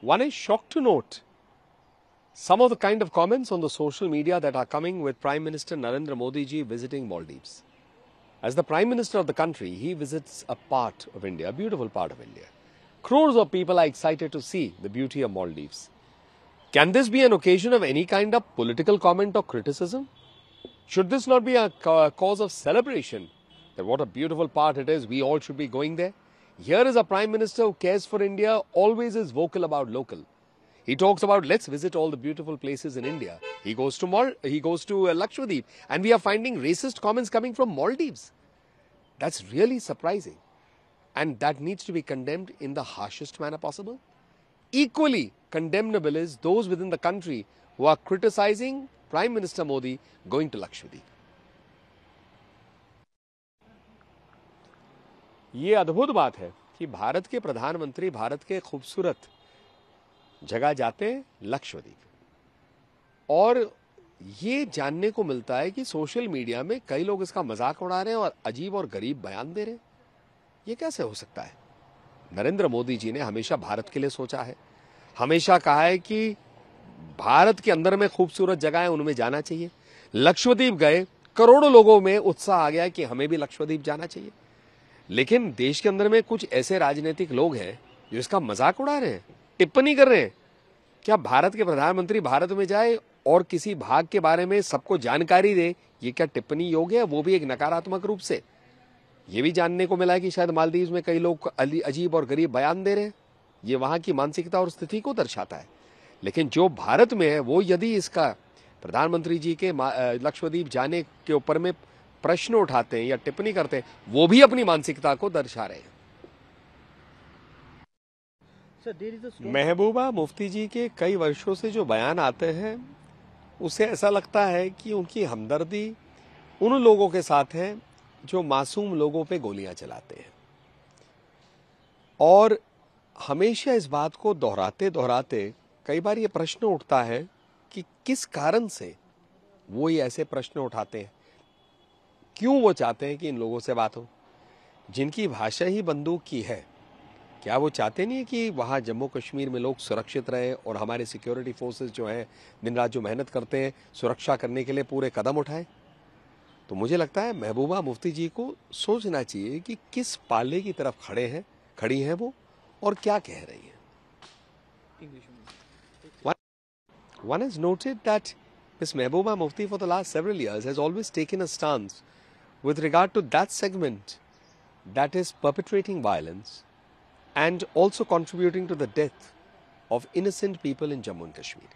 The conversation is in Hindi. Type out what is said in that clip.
One is shocked to note some of the kind of comments on the social media that are coming with Prime Minister Narendra Modi ji visiting Maldives. As the Prime Minister of the country, he visits a part of India, a beautiful part of India. Crores of people are excited to see the beauty of Maldives. Can this be an occasion of any kind of political comment or criticism? Should this not be a cause of celebration that what a beautiful part it is, we all should be going there? Here is a Prime Minister who cares for India, always is vocal about local. He talks about let's visit all the beautiful places in India. He goes to Mal- he goes to uh, Lakshadweep, and we are finding racist comments coming from Maldives. That's really surprising, and that needs to be condemned in the harshest manner possible. Equally condemnable is those within the country who are criticizing Prime Minister Modi going to Lakshadweep. ये अद्भुत बात है कि भारत के प्रधानमंत्री भारत के खूबसूरत जगह जाते हैं लक्षद्वीप और ये जानने को मिलता है कि सोशल मीडिया में कई लोग इसका मजाक उड़ा रहे हैं और अजीब और गरीब बयान दे रहे हैं ये कैसे हो सकता है नरेंद्र मोदी जी ने हमेशा भारत के लिए सोचा है हमेशा कहा है कि भारत के अंदर में खूबसूरत जगह है उनमें जाना चाहिए लक्षद्वीप गए करोड़ों लोगों में उत्साह आ गया कि हमें भी लक्षद्वीप जाना चाहिए लेकिन देश के अंदर में कुछ ऐसे राजनीतिक लोग हैं जो इसका मजाक उड़ा रहे हैं टिप्पणी कर रहे हैं क्या भारत के प्रधानमंत्री भारत में जाए और किसी भाग के बारे में सबको जानकारी दे ये क्या टिप्पणी योग्य है वो भी एक नकारात्मक रूप से ये भी जानने को मिला कि शायद मालदीव में कई लोग अजीब और गरीब बयान दे रहे हैं ये वहाँ की मानसिकता और स्थिति को दर्शाता है लेकिन जो भारत में है वो यदि इसका प्रधानमंत्री जी के लक्षद्वीप जाने के ऊपर में प्रश्न उठाते हैं या टिप्पणी करते हैं वो भी अपनी मानसिकता को दर्शा रहे हैं महबूबा मुफ्ती जी के कई वर्षों से जो बयान आते हैं उसे ऐसा लगता है कि उनकी हमदर्दी उन लोगों के साथ है जो मासूम लोगों पे गोलियां चलाते हैं और हमेशा इस बात को दोहराते दोहराते कई बार ये प्रश्न उठता है कि किस कारण से वो ये ऐसे प्रश्न उठाते हैं क्यों वो चाहते हैं कि इन लोगों से बात हो जिनकी भाषा ही बंदूक की है क्या वो चाहते नहीं कि वहाँ जम्मू कश्मीर में लोग सुरक्षित रहें और हमारे सिक्योरिटी फोर्सेस जो हैं दिन रात जो मेहनत करते हैं सुरक्षा करने के लिए पूरे कदम उठाएं तो मुझे लगता है महबूबा मुफ्ती जी को सोचना चाहिए कि किस पाले की तरफ खड़े हैं खड़ी हैं वो और क्या कह रही हैं one is noted that miss Mehbooba Mufti for the last several years has always taken a stance with regard to that segment that is perpetrating violence and also contributing to the death of innocent people in Jammu and Kashmir.